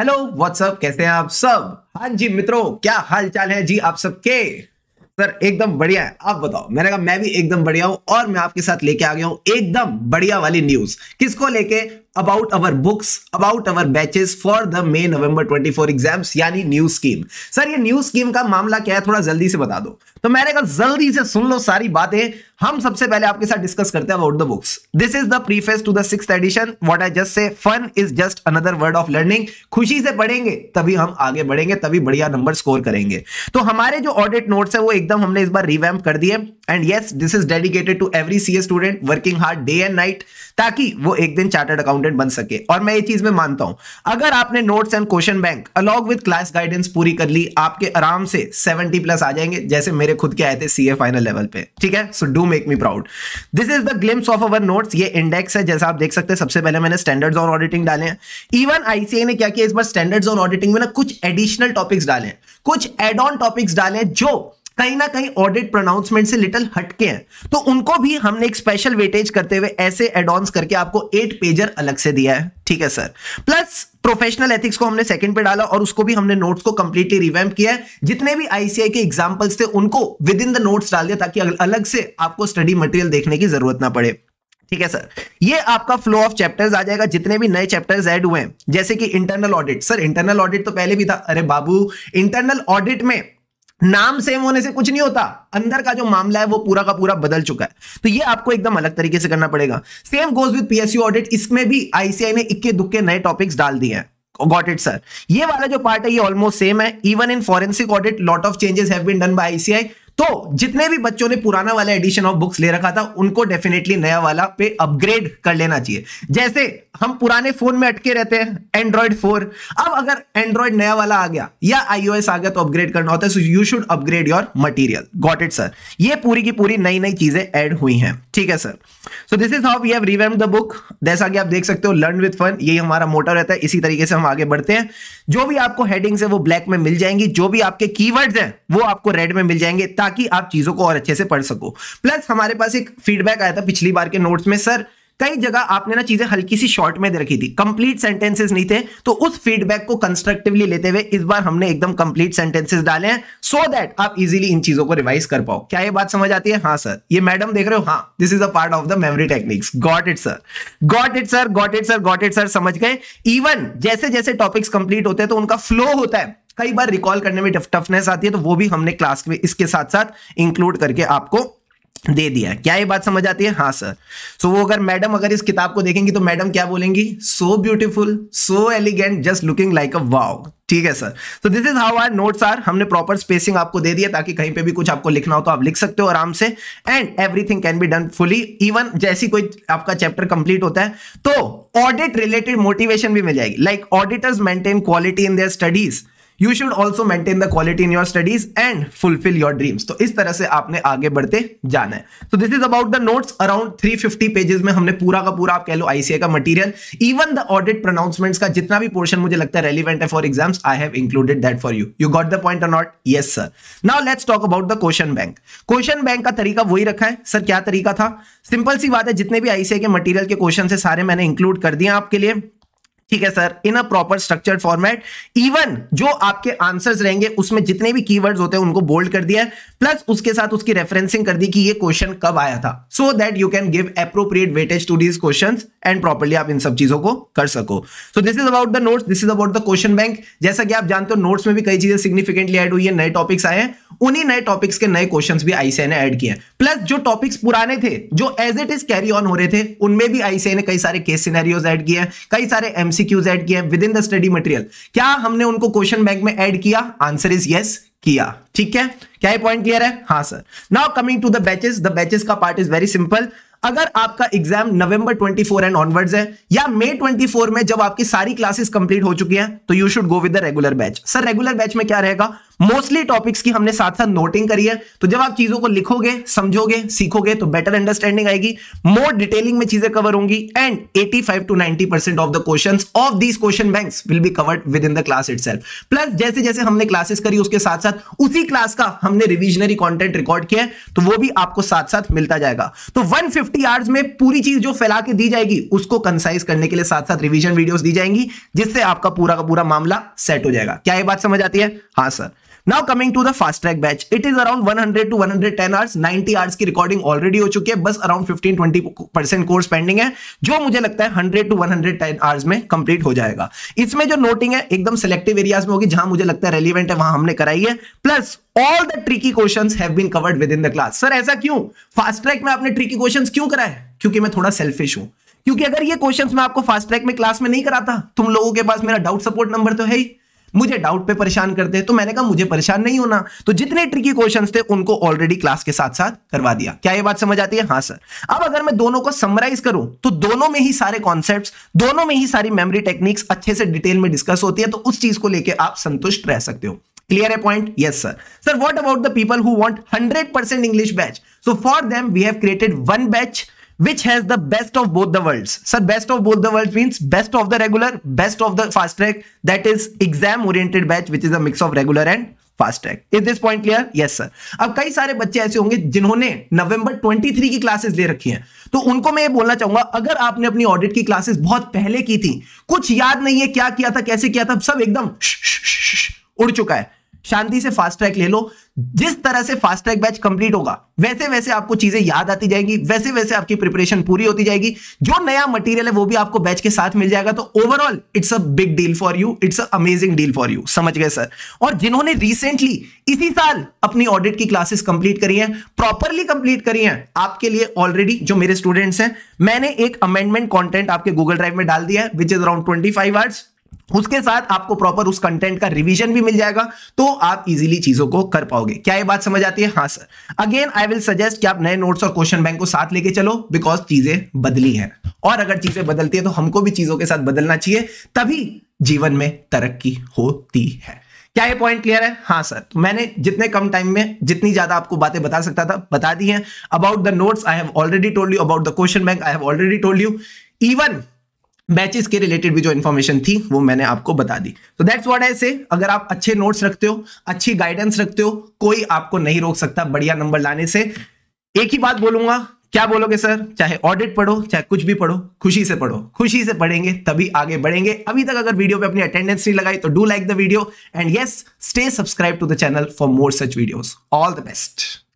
Hello what's up कैसे हैं आप सब हाँ जी मित्रों क्या हाल चाल है जी आप सबके सर एकदम बढ़िया है आप बताओ मैंने कहा मैं भी एकदम बढ़िया हूं और मैं आपके साथ लेके आ गया हूं एकदम बढ़िया वाली न्यूज किसको लेके about our books about our batches for the May November 24 for exams यानी न्यू स्कीम सर ये न्यू स्कीम का मामला क्या है थोड़ा जल्दी से बता दो तो मैंने कहा जल्दी से सुन लो सारी बातें हम सबसे पहले आपके साथ डिस्कस करते हैं about the books this is the preface to the six edition what I just say fun is just another word of learning खुशी से पढ़ेंगे तभी हम आगे बढ़ेंगे तभी बढ़िया नंबर स्कोर करेंगे तो हमारे जो ऑडिट नोट्स है वो एकदम हमने इस बार रिवैम्प कर दिए and yes this is dedicated to every C A student working hard day and night ताकि वो एक दिन चार्टर्ड अकाउंटेंट स्टूडेंट बन सके और मैं ये चीज में मानता हूं अगर आपने notes and question bank along with class guidance पूरी कर ली आपके आराम से 70 प्लस आ जाएंगे जैसे मेरे खुद के आए थे सीए फाइनल लेवल पे ठीक है so do make me proud this is the glimpse of our notes ये इंडेक्स है जैसा आप देख सकते हैं सबसे पहले मैंने स्टैंडर्ड ऑन ऑडिटिंग डाले हैं इवन आईसीए ने क्या किया इस बार स्टैंडर्ड ऑन ऑडिटिंग में ना कुछ एडिशनल टॉपिक्स डाले हैं कुछ एड ऑन टॉपिक्स डाले हैं जो कहीं ना कहीं ऑडिट प्रोनाउंसमेंट से लिटल हटके हैं तो उनको भी हमने एक स्पेशल वेटेज करते हुए ऐसे एडॉन्स करके आपको एट पेजर अलग से दिया है ठीक है सर प्लस प्रोफेशनल एथिक्स को हमने सेकंड पे डाला और उसको भी हमने नोट्स को कंप्लीटली रिवैम्प किया है जितने भी आईसीआई के एग्जाम्पल्स थे उनको विद इन द नोट्स डाल दिया ताकि अलग से आपको स्टडी मटेरियल देखने की जरूरत ना पड़े ठीक है सर ये आपका फ्लो ऑफ चैप्टर्स आ जाएगा जितने भी नए चैप्टर्स ऐड हुए हैं जैसे कि internal audit sir internal audit तो पहले भी था अरे बाबू इंटरनल ऑडिट में नाम सेम होने से कुछ नहीं होता अंदर का जो मामला है वो पूरा का पूरा बदल चुका है तो ये आपको एकदम अलग तरीके से करना पड़ेगा same goes with PSU audit इसमें भी आईसीआई ने इक्के दुक्के नए टॉपिक्स डाल दिए हैं गॉट इट सर ये वाला जो पार्ट है ये ऑलमोस्ट सेम है even in forensic audit lot of changes have been done by ICI तो जितने भी बच्चों ने पुराना वाला एडिशन ऑफ बुक्स ले रखा था उनको डेफिनेटली नया वाला पे अपग्रेड कर लेना चाहिए जैसे हम पुराने फोन में अटके रहते हैं एंड्रॉइड फोर अब अगर एंड्रॉइड नया वाला आ गया या आईओएस आ गया तो अपग्रेड करना होता है so you should upgrade your material got it sir ये पूरी की पूरी नई नई चीजें ऐड हुई हैं ठीक है sir so this is how we have the book जैसा कि आप देख सकते हो लर्न विद फन यही हमारा मोटर रहता है इसी तरीके से हम आगे बढ़ते हैं जो भी आपको हेडिंग्स है वो ब्लैक में मिल जाएंगी जो भी आपके कीवर्ड्स हैं वो आपको रेड में मिल जाएंगे ताकि ताकि आप चीज़ों को और अच्छे से पढ़ सको प्लस हमारे पास एक फीडबैक आया था पिछली बार के नोट्स में सर कई जगह आपने ना चीजें हल्की सी शॉर्ट में दे रखी थी कंप्लीट सेंटेंसेस नहीं थे तो उस फीडबैक को कंस्ट्रक्टिवली लेते हुए इस बार हमने एकदम कंप्लीट सेंटेंसेस डाले हैं सो so दैट आप इजीली इन चीजों को रिवाइज कर पाओ क्या ये बात समझ आती है हाँ सर ये मैडम देख रहे हो हाँ this is a part of the memory techniques got it sir got it sir got it sir got it sir समझ गए इवन जैसे जैसे टॉपिक्स कंप्लीट होते हैं तो उनका फ्लो होता है कई बार रिकॉल करने में टफनेस आती है तो वो भी हमने क्लास में इसके साथ साथ इंक्लूड करके आपको दे दिया क्या ये बात समझ आती है हाँ सर सो so, वो अगर मैडम अगर इस किताब को देखेंगी तो मैडम क्या बोलेंगी so beautiful so elegant just looking like a wow ठीक है सर तो this is how our notes are हमने प्रॉपर स्पेसिंग आपको दे दिया ताकि कहीं पे भी कुछ आपको लिखना हो तो आप लिख सकते हो आराम से and everything can be done fully even जैसी कोई आपका चैप्टर कंप्लीट होता है तो ऑडिट रिलेटेड मोटिवेशन भी मिल जाएगी like auditors maintain quality in their studies you should also maintain the quality in your studies and fulfil your dreams तो इस तरह से आपने आगे बढ़ते जाना है तो this is about the notes around 350 pages में हमने पूरा का पूरा आप कह लो आईसीए का material even the audit pronouncements का जितना भी पोर्शन मुझे लगता है रेलिवेंट है for exams I have included that for you you got the point or not yes sir now let's talk about the question bank question bank का तरीका वही रखा है सर क्या तरीका था सिंपल सी बात है जितने भी आईसीए के मटीरियल के क्वेश्चन है सारे मैंने इंक्लूड कर दिया आपके लिए ठीक है sir in a proper structured format even जो आपके आंसर्स रहेंगे उसमें जितने भी कीवर्ड्स होते हैं उनको बोल्ड कर दिया है प्लस उसके साथ उसकी रेफरेंसिंग कर दी कि ये क्वेश्चन कब आया था so that you can give appropriate weightage to these question and properly आप इन सब चीजों को कर सको so this is about the notes this is about the question bank जैसा कि आप जानते हो नोट्स में भी कई चीजें सिग्निफिकेंटली एड हुई है नए टॉपिक्स आए हैं उन्हीं नए टॉपिक्स के नए क्वेश्चन भी आईसीआई ने एड किए प्लस जो टॉपिक्स पुराने थे जो as it is carry on हो रहे थे उनमें भी आईसीआई ने कई सारे केस सिनेरियोज एड किए कई सारे एमसी एमसीक्यूज ऐड किए within the study material क्या हमने उनको क्वेश्चन बैंक में ऐड किया आंसर इज यस किया ठीक है क्या ये पॉइंट क्लियर है हाँ sir now coming to the batches the batches का पार्ट इज वेरी सिंपल अगर आपका एग्जाम नवंबर 24 एंड ऑनवर्ड्स है या मई 24 में जब आपकी सारी क्लासेस कंप्लीट हो चुकी हैं तो you should go with the regular batch sir regular batch में क्या रहेगा मोस्टली टॉपिक्स की हमने साथ साथ नोटिंग करी है तो जब आप चीजों को लिखोगे समझोगे सीखोगे तो बेटर अंडरस्टैंडिंग आएगी मोर डिटेलिंग में चीजें कवर होंगी and 85 to 90 percent of the question of these question bank will be covered within the class it plus जैसे जैसे हमने क्लासेस करी उसके साथ साथ उसी क्लास का हमने रिविजनरी कॉन्टेंट रिकॉर्ड किया है तो वो भी आपको साथ साथ मिलता जाएगा तो वन फिफ्टी में पूरी चीज जो फैला के दी जाएगी उसको कंसाइज करने के लिए साथ साथ रिविजन वीडियो दी जाएंगी जिससे आपका पूरा का पूरा मामला सेट हो जाएगा क्या ये बात समझ आती है हाँ sir now coming to the fast track batch it is around 100 to 110 hours 90 hours की रिकॉर्डिंग ऑलरेडी हो चुकी है बस अराउंड 15 20 परसेंट कोर्स पेंडिंग है जो मुझे लगता है 100 टू 110 आवर्स में कंप्लीट हो जाएगा इसमें जो नोटिंग है एकदम सिलेक्टिव एरियाज में होगी जहां मुझे लगता है रेलिवेंट है वहां हमने कराई है plus all the tricky questions have been covered within the class sir ऐसा क्यों फास्ट ट्रैक में आपने ट्रिकी क्वेश्चंस क्यों कराए क्योंकि मैं थोड़ा सेल्फिश हूं क्योंकि अगर ये क्वेश्चंस मैं आपको फास्ट ट्रैक में क्लास में नहीं कराता तुम लोगों के पास मेरा डाउट सपोर्ट नंबर तो है ही मुझे डाउट पे परेशान करते हैं तो मैंने कहा मुझे परेशान नहीं होना तो जितने ट्रिकी क्वेश्चन थे उनको ऑलरेडी क्लास के साथ साथ करवा दिया क्या ये बात समझ आती है हाँ सर अब अगर मैं दोनों को समराइज करूं तो दोनों में ही सारे कॉन्सेप्ट दोनों में ही सारी मेमोरी टेक्निक्स अच्छे से डिटेल में डिस्कस होती है तो उस चीज को लेकर आप संतुष्ट रह सकते हो clear point yes sir sir what about the people who want hundred 100% English batch so for them we have created one batch which has the best of both the worlds. Sir, best of both the worlds means best of the regular, best of the fast track. That is exam oriented batch, which is a mix of regular and fast track is this point clear yes sir अब कई सारे बच्चे ऐसे होंगे जिन्होंने नवंबर 23 की classes ले रखी हैं तो उनको मैं ये बोलना चाहूंगा अगर आपने अपनी ऑडिट की क्लासेस बहुत पहले की थी कुछ याद नहीं है क्या किया था कैसे किया था सब एकदम उड़ चुका है शांति से फास्ट ट्रैक ले लो जिस तरह से फास्ट ट्रैक बैच कंप्लीट होगा वैसे वैसे आपको चीजें याद आती जाएंगी वैसे वैसे आपकी प्रिपरेशन पूरी होती जाएगी जो नया मटेरियल है वो भी आपको बैच के साथ मिल जाएगा तो overall it's a big deal for you it's a amazing deal for you समझ गए सर और जिन्होंने रिसेंटली इसी साल अपनी ऑडिट की क्लासेस कंप्लीट करी है प्रॉपरली कंप्लीट करी है आपके लिए ऑलरेडी जो मेरे स्टूडेंट्स हैं मैंने एक अमेंडमेंट कॉन्टेंट आपके गूगल ड्राइव में डाल दिया है which is around twenty five hours उसके साथ आपको प्रॉपर उस कंटेंट का रिवीजन भी मिल जाएगा तो आप इजीली चीजों को कर पाओगे क्या ये बात समझ आती है हाँ sir again I will suggest कि आप नए नोट्स और क्वेश्चन बैंक को साथ लेके चलो बिकॉज चीजें बदली हैं और अगर चीजें बदलती है तो हमको भी चीजों के साथ बदलना चाहिए तभी जीवन में तरक्की होती है क्या ये पॉइंट क्लियर है हाँ सर तो मैंने जितने कम टाइम में जितनी ज्यादा आपको बातें बता सकता था बता दी हैं about the notes I have already told you about the question bank I have already told you even batches के रिलेटेड भी जो इन्फॉर्मेशन थी वो मैंने आपको बता दी तो दैट्स व्हाट आई से अगर आप अच्छे नोट्स रखते हो अच्छी गाइडेंस रखते हो कोई आपको नहीं रोक सकता बढ़िया नंबर लाने से एक ही बात बोलूंगा क्या बोलोगे सर चाहे ऑडिट पढ़ो चाहे कुछ भी पढ़ो खुशी से पढ़ो खुशी से पढ़ेंगे तभी आगे बढ़ेंगे अभी तक अगर वीडियो पे अपनी अटेंडेंस नहीं लगाई तो do like the video and yes stay subscribe to the channel for more such videos all the best